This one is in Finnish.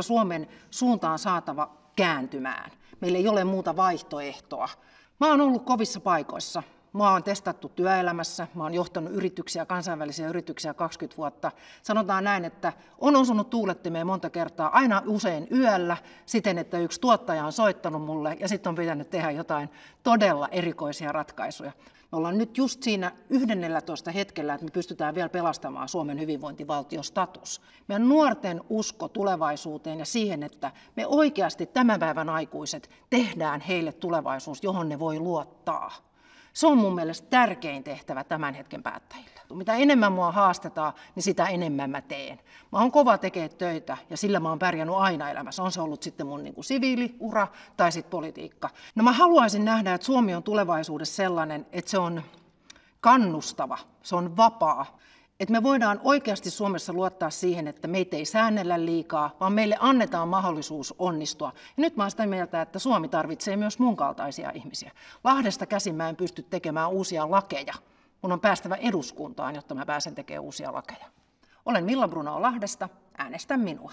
Suomen suuntaan saatava kääntymään. Meillä ei ole muuta vaihtoehtoa. Mä oon ollut kovissa paikoissa. Mua on testattu työelämässä, mä oon johtanut yrityksiä, kansainvälisiä yrityksiä 20 vuotta. Sanotaan näin, että on osunut tuulettimeen monta kertaa, aina usein yöllä, siten että yksi tuottaja on soittanut mulle ja sitten on pitänyt tehdä jotain todella erikoisia ratkaisuja. Me ollaan nyt just siinä 11 hetkellä, että me pystytään vielä pelastamaan Suomen hyvinvointivaltiostatus. Meidän nuorten usko tulevaisuuteen ja siihen, että me oikeasti tämän päivän aikuiset tehdään heille tulevaisuus, johon ne voi luottaa. Se on mun mielestä tärkein tehtävä tämän hetken päättäjillä. Mitä enemmän mua haastetaan, niin sitä enemmän mä teen. Mä oon kova tekee töitä ja sillä mä oon pärjännyt aina elämässä. On se ollut sitten mun niin kuin siviiliura tai sitten politiikka. No mä haluaisin nähdä, että Suomi on tulevaisuudessa sellainen, että se on kannustava, se on vapaa että me voidaan oikeasti Suomessa luottaa siihen, että meitä ei säännellä liikaa, vaan meille annetaan mahdollisuus onnistua. Ja nyt mä oon sitä mieltä, että Suomi tarvitsee myös mun kaltaisia ihmisiä. Lahdesta käsin mä en pysty tekemään uusia lakeja. Mun on päästävä eduskuntaan, jotta mä pääsen tekemään uusia lakeja. Olen Milla Bruno Lahdesta. Äänestä minua.